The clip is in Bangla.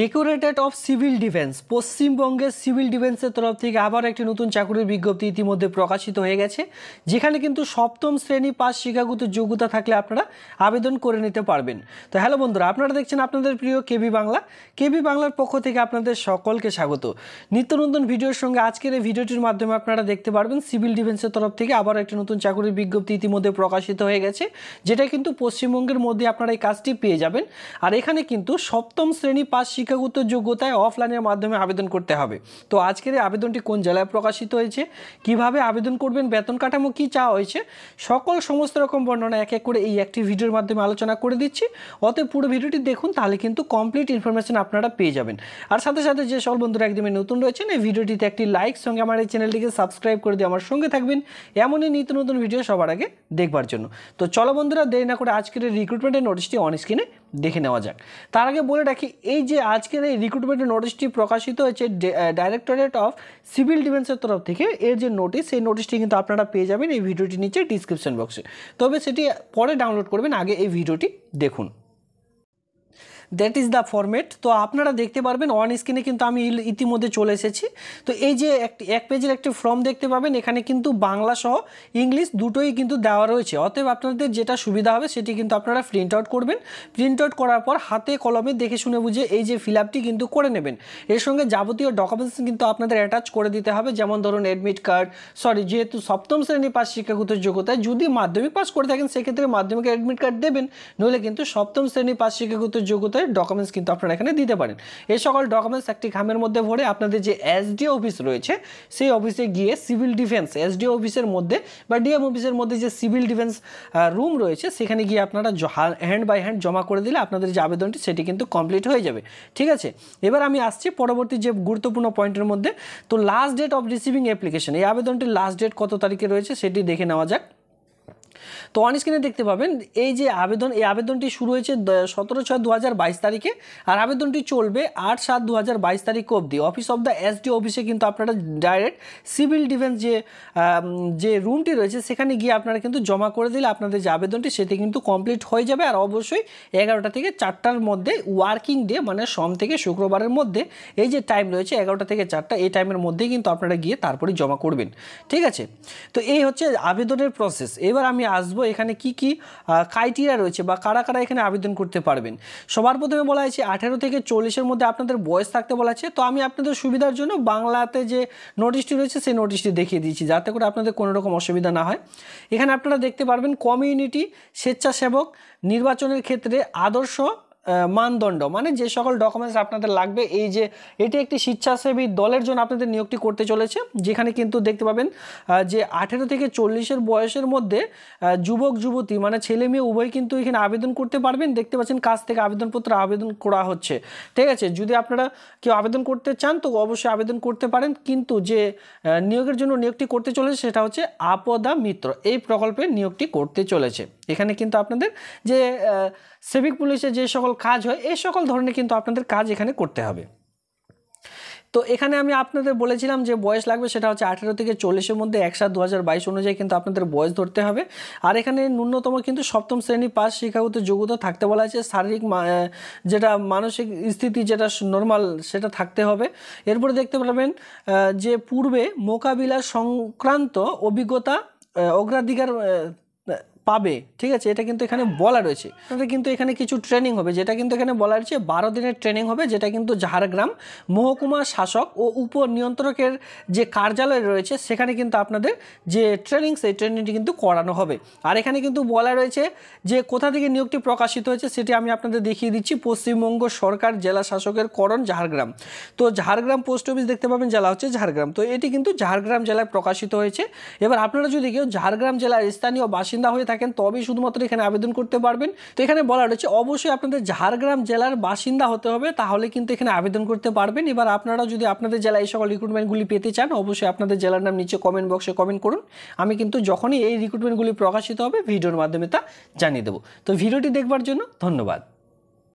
ডেকোরেটেড অফ সিভিল ডিফেন্স পশ্চিমবঙ্গের সিভিল ডিফেন্সের তরফ থেকে আবার একটি নতুন চাকরির বিজ্ঞপ্তি ইতিমধ্যে প্রকাশিত হয়ে গেছে যেখানে কিন্তু সপ্তম শ্রেণী পাস শিক্ষাগত যোগ্যতা থাকলে আপনারা আবেদন করে নিতে পারবেন তো হ্যালো বন্ধুরা আপনারা দেখছেন আপনাদের প্রিয় কেবি বাংলা কেবি বাংলার পক্ষ থেকে আপনাদের সকলকে স্বাগত নিত্য নতুন ভিডিওর সঙ্গে আজকের এই ভিডিওটির মাধ্যমে আপনারা দেখতে পারবেন সিভিল ডিফেন্সের তরফ থেকে আবার একটি নতুন চাকরির বিজ্ঞপ্তি ইতিমধ্যে প্রকাশিত হয়ে গেছে যেটা কিন্তু পশ্চিমবঙ্গের মধ্যে আপনারা এই কাজটি পেয়ে যাবেন আর এখানে কিন্তু সপ্তম শ্রেণী পাস শিক্ষাগত যোগ্যতায় অফলাইনের মাধ্যমে আবেদন করতে হবে তো আজকের এই আবেদনটি কোন জেলায় প্রকাশিত হয়েছে কিভাবে আবেদন করবেন বেতন কাঠামো কি চাওয়া হয়েছে সকল সমস্ত রকম বর্ণনা এক এক করে এই একটি ভিডিওর মাধ্যমে আলোচনা করে দিচ্ছি অতএব পুরো ভিডিওটি দেখুন তাহলে কিন্তু কমপ্লিট ইনফরমেশন আপনারা পেয়ে যাবেন আর সাথে সাথে যে সকল বন্ধুরা একদমই নতুন রয়েছেন এই ভিডিওটিতে একটি লাইক সঙ্গে আমার এই চ্যানেলটিকে সাবস্ক্রাইব করে দিয়ে আমার সঙ্গে থাকবেন এমনই নিত্য নতুন ভিডিও সবার আগে দেখবার জন্য তো চলো বন্ধুরা দেরি না করে আজকের রিক্রুটমেন্টের নোটিশটি অন স্ক্রিনে দেখে নেওয়া যাক তার আগে বলে রাখি এই যে আজকের এই রিক্রুটমেন্ট নোটিশটি প্রকাশিত হয়েছে ডাইরেক্টরেট অফ সিভিল ডিফেন্সের তরফ থেকে এর যে নোটিশ সেই নোটিশটি কিন্তু আপনারা পেয়ে যাবেন এই ভিডিওটি নিচে ডিসক্রিপশন বক্সে তবে সেটি পরে ডাউনলোড করবেন আগে এই ভিডিওটি দেখুন দ্যাট ইজ দ্য ফর্মেট তো আপনারা দেখতে পারবেন অন স্ক্রিনে কিন্তু আমি ইতিমধ্যে চলে এসেছি তো এই যে একটি এক পেজের একটি ফর্ম দেখতে পাবেন এখানে কিন্তু বাংলা সহ ইংলিশ দুটোই কিন্তু দেওয়া রয়েছে অতএব আপনাদের যেটা সুবিধা হবে সেটি কিন্তু আপনারা প্রিন্ট আউট করবেন প্রিন্ট আউট করার পর হাতে কলমে দেখে শুনে বুঝে এই যে ফিল আপটি কিন্তু করে নেবেন এর সঙ্গে যাবতীয় ডকুমেন্টস কিন্তু আপনাদের অ্যাটাচ করে দিতে হবে যেমন ধরুন অ্যাডমিট কার্ড সরি যেহেতু সপ্তম শ্রেণী পাশ শিক্ষাগত যোগ্যতায় যদি মাধ্যমিক পাশ করে থাকেন সেক্ষেত্রে মাধ্যমিকের অ্যাডমিট কার্ড দেবেন নইলে কিন্তু সপ্তম শ্রেণী পাশ শিক্ষাগত যোগ্যতা মতে ডকুমেন্টস কিন্তু আপনারা এখানে দিতে পারেন এই সকল ডকুমেন্টস একটি খামের মধ্যে ভরে আপনাদের যে এসডিও অফিস রয়েছে সেই অফিসে গিয়ে সিভিল ডিফেন্স এসডিও অফিসের মধ্যে বা ডিএম অফিসের মধ্যে যে সিভিল ডিফেন্স রুম রয়েছে সেখানে গিয়ে আপনারা হ্যান্ড বাই হ্যান্ড জমা করে দিলে আপনাদের যে আবেদনটি সেটি কিন্তু কমপ্লিট হয়ে যাবে ঠিক আছে এবার আমি আসছি পরবর্তী যে গুরুত্বপূর্ণ পয়েন্টের মধ্যে তো last date of receiving application এই আবেদনটির লাস্ট ডেট কত তারিখে রয়েছে সেটি দেখে নেওয়া যাক তো অন স্ক্রিনে দেখতে পাবেন এই যে আবেদন এই আবেদনটি শুরু হয়েছে সতেরো ছয় দু তারিখে আর আবেদনটি চলবে আট সাত দু তারিখ অবধি অফিস অফ দ্য এসডি অফিসে কিন্তু আপনারা ডাইরেক্ট সিভিল ডিফেন্স যে যে রুমটি রয়েছে সেখানে গিয়ে আপনারা কিন্তু জমা করে দিলে আপনাদের যে আবেদনটি সেটি কিন্তু কমপ্লিট হয়ে যাবে আর অবশ্যই এগারোটা থেকে চারটার মধ্যে ওয়ার্কিং ডে মানে সোম থেকে শুক্রবারের মধ্যে এই যে টাইম রয়েছে এগারোটা থেকে চারটা এই টাইমের মধ্যে কিন্তু আপনারা গিয়ে তারপরে জমা করবেন ঠিক আছে তো এই হচ্ছে আবেদনের প্রসেস এবার আমি আসবো এখানে কি কি ক্রাইটেরিয়া রয়েছে বা কারা কারা এখানে আবেদন করতে পারবেন সবার প্রথমে বলা হয়েছে আঠেরো থেকে চল্লিশের মধ্যে আপনাদের বয়স থাকতে বলা আছে তো আমি আপনাদের সুবিধার জন্য বাংলাতে যে নোটিশটি রয়েছে সেই নোটিশটি দেখিয়ে দিয়েছি যাতে করে আপনাদের কোনো রকম অসুবিধা না হয় এখানে আপনারা দেখতে পারবেন কমিউনিটি স্বেচ্ছাসেবক নির্বাচনের ক্ষেত্রে আদর্শ মানদণ্ড মানে যে সকল ডকুমেন্টস আপনাদের লাগবে এই যে এটি একটি স্বেচ্ছাসেবী দলের জন্য আপনাদের নিয়োগটি করতে চলেছে যেখানে কিন্তু দেখতে পাবেন যে আঠেরো থেকে চল্লিশের বয়সের মধ্যে যুবক যুবতী মানে ছেলে মেয়ে উভয় কিন্তু এখানে আবেদন করতে পারবেন দেখতে পাচ্ছেন কাছ থেকে আবেদনপত্র আবেদন করা হচ্ছে ঠিক আছে যদি আপনারা কেউ আবেদন করতে চান তো অবশ্যই আবেদন করতে পারেন কিন্তু যে নিয়োগের জন্য নিয়োগটি করতে চলেছে সেটা হচ্ছে আপদা মিত্র এই প্রকল্পে নিয়োগটি করতে চলেছে এখানে কিন্তু আপনাদের যে সিভিক পুলিশের যে সকল কাজ হয় এই সকল ধরনের কিন্তু আপনাদের কাজ এখানে করতে হবে তো এখানে আমি আপনাদের বলেছিলাম যে বয়স লাগবে সেটা হচ্ছে আঠেরো থেকে চল্লিশের মধ্যে এক সাত দু অনুযায়ী কিন্তু আপনাদের বয়স ধরতে হবে আর এখানে ন্যূনতম কিন্তু সপ্তম শ্রেণী পাস শিক্ষাগত যোগ্যতা থাকতে বলা হয়েছে শারীরিক যেটা মানসিক স্থিতি যেটা নর্মাল সেটা থাকতে হবে এরপরে দেখতে পাবেন যে পূর্বে মোকাবিলা সংক্রান্ত অভিজ্ঞতা অগ্রাধিকার পাবে ঠিক আছে এটা কিন্তু এখানে বলা রয়েছে কিন্তু এখানে কিছু ট্রেনিং হবে যেটা কিন্তু এখানে বলা রয়েছে বারো দিনের ট্রেনিং হবে যেটা কিন্তু ঝাড়গ্রাম মহকুমা শাসক ও উপ নিয়ন্ত্রকের যে কার্যালয় রয়েছে সেখানে কিন্তু আপনাদের যে ট্রেনিং সেই ট্রেনিংটি কিন্তু করানো হবে আর এখানে কিন্তু বলা রয়েছে যে কোথা থেকে নিয়োগটি প্রকাশিত হয়েছে সেটি আমি আপনাদের দেখিয়ে দিচ্ছি পশ্চিমবঙ্গ সরকার জেলা শাসকের করণ ঝাড়গ্রাম তো ঝাড়গ্রাম পোস্ট অফিস দেখতে পাবেন জেলা হচ্ছে ঝাড়গ্রাম তো এটি কিন্তু ঝাড়গ্রাম জেলায় প্রকাশিত হয়েছে এবার আপনারা যদি কেউ ঝাড়গ্রাম জেলার স্থানীয় বাসিন্দা হয়ে থাকেন থাকেন তবেই শুধুমাত্র এখানে আবেদন করতে পারবেন তো এখানে বলা রয়েছে অবশ্যই আপনাদের ঝাড়গ্রাম জেলার বাসিন্দা হতে হবে তাহলে কিন্তু এখানে আবেদন করতে পারবেন এবার আপনারা যদি আপনাদের জেলায় এই সকল রিক্রুটমেন্টগুলি পেতে চান অবশ্যই আপনাদের জেলার নাম নিচে কমেন্ট বক্সে কমেন্ট করুন আমি কিন্তু যখনই এই রিক্রুটমেন্টগুলি প্রকাশিত হবে ভিডিওর মাধ্যমে তা জানিয়ে দেবো তো ভিডিওটি দেখবার জন্য ধন্যবাদ